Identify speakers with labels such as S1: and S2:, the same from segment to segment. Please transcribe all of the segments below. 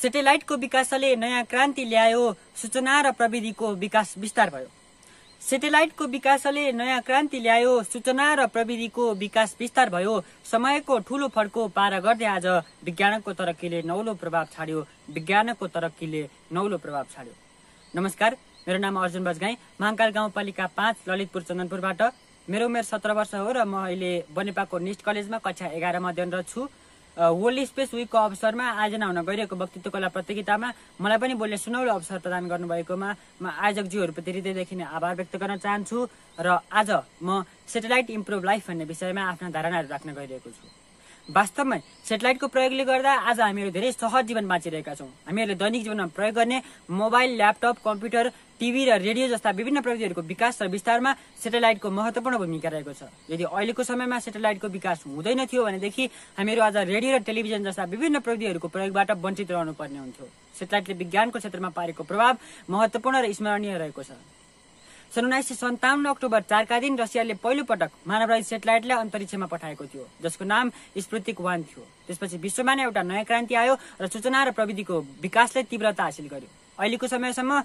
S1: सेटेलाइटको विकासले नयाँ क्रान्ति ल्यायो सूचना र प्रविधिको विकास विस्तार भयो सेटेलाइटको विकासले नयाँ क्रान्ति ल्यायो सूचना र प्रविधिको विकास विस्तार भयो समयको ठूलो फड्को पार गर्दै आज विज्ञानको तरक्कीले नौलो प्रभाव छाड्यो विज्ञानको तरक्कीले नौलो प्रभाव छाड्यो नमस्कार मेरो नाम अर्जुन बजगाई महाकाल गाउँपालिका पाँच ललितपुर चन्दनपुरबाट मेरो उमेर सत्र वर्ष हो र म अहिले बनेपाको निस्ट कलेजमा कक्षा एघारमा अध्ययनरत छु वर्ल्ड स्पेस विकको अवसरमा आयोजना हुन गइरहेको वक्तित्व कला प्रतियोगितामा मलाई पनि बोल्ने सुनौलो अवसर प्रदान गर्नुभएकोमा म आयोजकज्यूहरूप्रति हृदयदेखि नै आभार व्यक्त गर्न चाहन्छु र आज म सेटेलाइट इम्प्रुभ लाइफ भन्ने विषयमा आफ्ना धारणाहरू राख्न गइरहेको छु वास्तवमा सेटेलाइटको प्रयोगले गर्दा आज हामीहरू धेरै सहज जीवन बाँचिरहेका छौँ हामीहरूले दैनिक जीवनमा प्रयोग गर्ने मोबाइल ल्यापटप कम्प्युटर टिभी र रेडियो जस्ता विभिन्न प्रविधिहरूको विकास र विस्तारमा सेटेलाइटको महत्त्वपूर्ण भूमिका रहेको छ यदि अहिलेको समयमा सेटेलाइटको विकास हुँदैन थियो भनेदेखि हामीहरू आज रेडियो र टेलिभिजन जस्ता विभिन्न प्रविधिहरूको प्रयोगबाट वञ्चित रहनुपर्ने हुन्थ्यो सेटेलाइटले विज्ञानको क्षेत्रमा पारेको प्रभाव महत्त्वपूर्ण र स्मरणीय रहेको छ सन् उन्नाइस सय सन्ताउन्न अक्टोबर चारका दिन रसियाले पहिलो पटक मानवरहित सेटेलाइटलाई अन्तरिक्षमा पठाएको थियो जसको नाम स्मृतिक वान थियो त्यसपछि विश्वमा नै एउटा नयाँ क्रान्ति आयो र सूचना र प्रविधिको विकासले तीव्रता हासिल गर्यो अहिलेको समयसम्म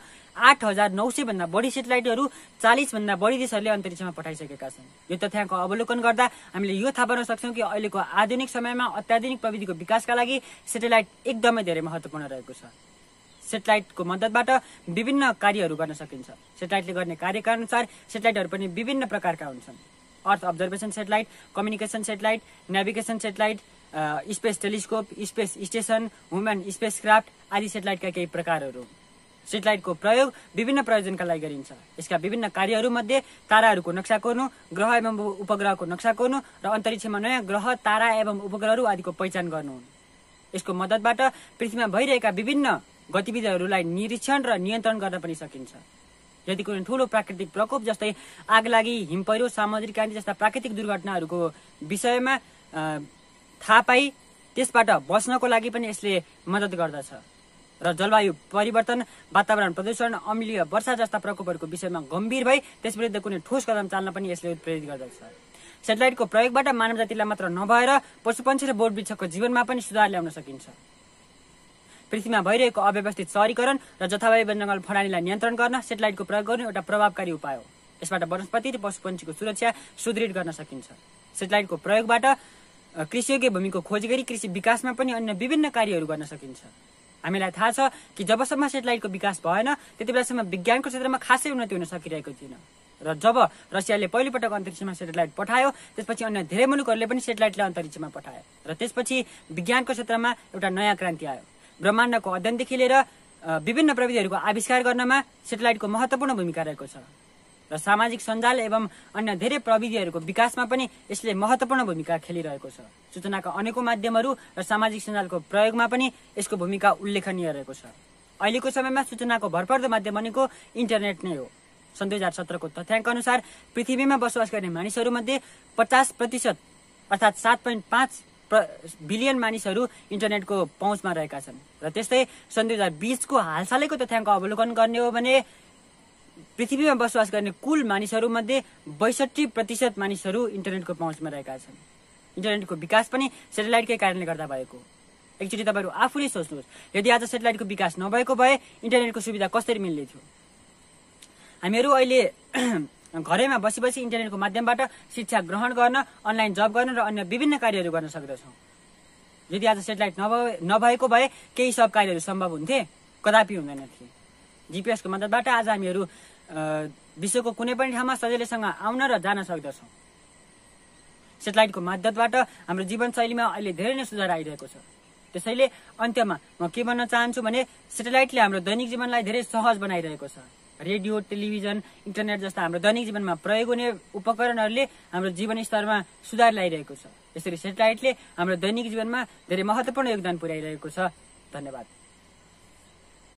S1: आठ हजार नौ सय भन्दा बढी सेटेलाइटहरू चालिस भन्दा बढी देशहरूले अन्तरिक्षमा पठाइसकेका छन् यो तथ्याङ्क अवलोकन गर्दा हामीले यो थाहा पाउन सक्छौँ कि अहिलेको आधुनिक समयमा अत्याधुनिक प्रविधिको विकासका लागि सेटेलाइट एकदमै धेरै महत्वपूर्ण रहेको छ सेटेलाइटको मद्दतबाट विभिन्न कार्यहरू गर्न सकिन्छ सेटेलाइटले गर्ने कार्यका अनुसार सेटेलाइटहरू पनि विभिन्न प्रकारका हुन्छन् earth observation satellite communication satellite navigation satellite space telescope space station human spacecraft आदि सेटेलाइटका केही प्रकारहरू सेटेलाइटको प्रयोग विभिन्न प्रयोजनका लागि गरिन्छ यसका विभिन्न मध्ये ताराहरूको नक्सा कोर्नु ग्रह एवं उपग्रहको नक्सा कोर्नु र अन्तरिक्षमा नयाँ ग्रह तारा एवं उपग्रहहरू आदिको पहिचान गर्नु यसको मद्दतबाट पृथ्वीमा भइरहेका विभिन्न गतिविधिहरूलाई निरीक्षण र नियन्त्रण गर्न पनि सकिन्छ यदि कुनै ठूलो प्राकृतिक प्रकोप जस्तै आगलागी हिमपहिरो सामुद्रिक क्रान्ति जस्ता प्राकृतिक दुर्घटनाहरूको विषयमा थाहा पाई त्यसबाट बस्नको लागि पनि यसले मद्दत गर्दछ र जलवायु परिवर्तन वातावरण प्रदूषण अमिलीय वर्षा जस्ता प्रकोपहरूको विषयमा गम्भीर भई त्यस विरुद्ध कुनै ठोस कदम चाल्न पनि यसले उत्प्रेरित गर्दछ सेटेलाइटको प्रयोगबाट मानव जातिलाई मात्र नभएर पशुपन्छी र बोट जीवनमा पनि सुधार ल्याउन सकिन्छ पृथ्वीमा भइरहेको अव्यवस्थित सहरीकरण र जथाभावी वनजङ्गल फडानीलाई नियन्त्रण गर्न सेटेलाइटको प्रयोग गर्नु एउटा प्रभावकारी उपाय हो यसबाट वनस्पति र पशुपन्छीको सुरक्षा सुदृढ गर्न सकिन्छ सेटेलाइटको प्रयोगबाट कृषियोग्य भूमिको खोज गरी कृषि विकासमा पनि अन्य विभिन्न कार्यहरू गर्न सकिन्छ हामीलाई थाहा छ कि जबसम्म सेटेलाइटको विकास भएन त्यति बेलासम्म विज्ञानको क्षेत्रमा खासै उन्नति हुन सकिरहेको थिएन र जब रसियाले पहिलोपटक अन्तरिक्षमा सेटेलाइट पठायो त्यसपछि अन्य धेरै मुलुकहरूले पनि सेटेलाइटलाई अन्तरिक्षमा पठायो र त्यसपछि विज्ञानको क्षेत्रमा एउटा नयाँ क्रान्ति आयो ब्रह्माण्डको अध्ययनदेखि लिएर विभिन्न प्रविधिहरूको आविष्कार गर्नमा सेटेलाइटको महत्त्वपूर्ण भूमिका रहेको छ र सामाजिक सञ्जाल एवं अन्य धेरै प्रविधिहरूको विकासमा पनि यसले महत्त्वपूर्ण भूमिका खेलिरहेको छ सूचनाका अनेकौँ माध्यमहरू र सामाजिक सञ्जालको प्रयोगमा पनि यसको भूमिका उल्लेखनीय रहेको छ अहिलेको समयमा सूचनाको भरपर्दो माध्यम भनेको इन्टरनेट नै हो सन् दुई हजार सत्रको तथ्याङ्क अनुसार पृथ्वीमा बसोबास गर्ने मानिसहरूमध्ये पचास प्रतिशत अर्थात् सात पोइन्ट पाँच बिलियन मानिसहरू इन्टरनेटको पहुँचमा रहेका छन् र त्यस्तै सन् दुई हजार बिसको हालसालैको तथ्याङ्क अवलोकन गर्ने हो भने पृथ्वीमा बसोबास गर्ने कुल मानिसहरूमध्ये बैसठी प्रतिशत मानिसहरू इन्टरनेटको पहुँचमा रहेका छन् इन्टरनेटको विकास पनि सेटेलाइटकै कारणले गर्दा भएको एकचोटि तपाईँहरू आफूले सोच्नुहोस् यदि आज सेटेलाइटको विकास नभएको भए इन्टरनेटको सुविधा कसरी मिल्ने थियो हामीहरू अहिले घरैमा बसी बसी इन्टरनेटको माध्यमबाट शिक्षा ग्रहण गर्न अनलाइन जब गर्न र अन्य विभिन्न कार्यहरू गर्न सक्दछौँ यदि आज सेटेलाइट नभए नभएको भए केही सब कार्यहरू सम्भव हुन्थे कदापि हुँदैनथे जिपिएसको मद्दतबाट आज हामीहरू विश्वको कुनै पनि ठाउँमा सजिलैसँग आउन र जान सक्दछौँ सेटेलाइटको मद्दतबाट हाम्रो जीवनशैलीमा अहिले धेरै नै सुधार आइरहेको छ त्यसैले अन्त्यमा म के भन्न चाहन्छु भने सेटेलाइटले हाम्रो दैनिक जीवनलाई धेरै सहज बनाइरहेको छ रेडियो टेलिभिजन इन्टरनेट जस्ता हाम्रो दैनिक जीवनमा प्रयोग हुने उपकरणहरूले हाम्रो जीवन स्तरमा सुधार ल्याइरहेको छ यसरी सेटेलाइटले हाम्रो दैनिक जीवनमा धेरै महत्त्वपूर्ण योगदान पुर्याइरहेको छ धन्यवाद